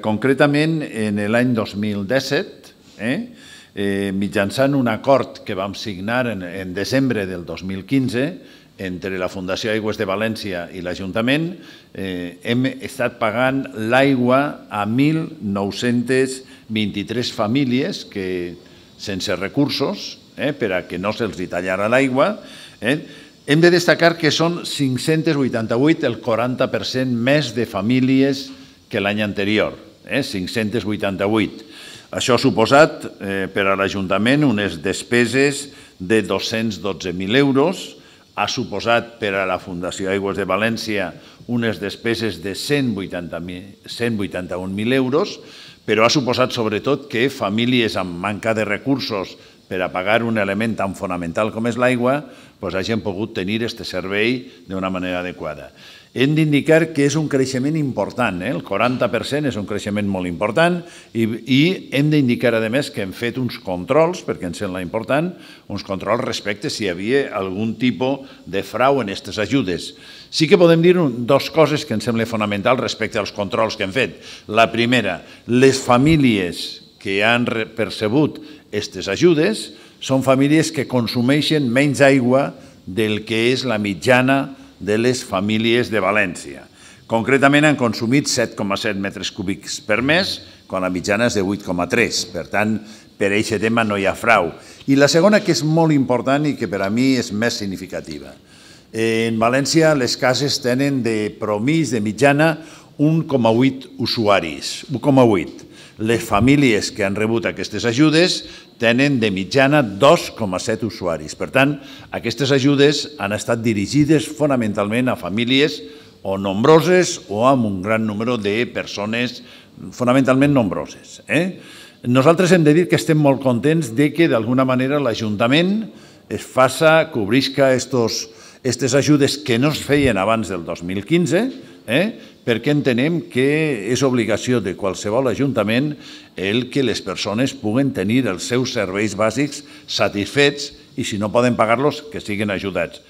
Concretament, en l'any 2017, eh, eh, mitjançant un acord que vam signar en, en desembre del 2015 entre la Fundació Aigües de València i l'Ajuntament, eh, hem estat pagant l'aigua a 1.923 famílies que, sense recursos eh, per a que no se'ls tallara l'aigua. Eh, hem de destacar que són 588, el 40% més de famílies que l'any anterior. 588. Eh, Això ha suposat eh, per a l'Ajuntament unes despeses de 212.000 euros, ha suposat per a la Fundació Aigües de València unes despeses de 181.000 euros, però ha suposat sobretot que famílies amb manca de recursos per apagar un element tan fonamental com és l'aigua, doncs hagin pogut tenir aquest servei d'una manera adequada. Hem d'indicar que és un creixement important, eh? el 40% és un creixement molt important i, i hem d'indicar, a més, que hem fet uns controls, perquè ens sembla important, uns controls respecte si hi havia algun tipus de frau en aquestes ajudes. Sí que podem dir dues coses que ens sembla fonamental respecte als controls que hem fet. La primera, les famílies que han percebut Estes ajudes són famílies que consumeixen menys aigua del que és la mitjana de les famílies de València. Concretament han consumit 7,7 metres cúbics per mes, quan la mitjana és de 8,3. Per tant, per aquest tema no hi ha frau. I la segona, que és molt important i que per a mi és més significativa. En València les cases tenen de promís, de mitjana, 1,8 usuaris, 1,8. Les famílies que han rebut aquestes ajudes tenen de mitjana 2,7 usuaris. Per tant, aquestes ajudes han estat dirigides fonamentalment a famílies o nombroses o amb un gran número de persones fonamentalment nombroses. Eh? Nosaltres hem de dir que estem molt contents de que d'alguna manera l'Ajuntament es faça, cobrisca aquests aquestes ajudes que no es feien abans del 2015, eh? perquè entenem que és obligació de qualsevol ajuntament el que les persones puguen tenir els seus serveis bàsics satisfets i si no poden pagar-los, que siguin ajudats.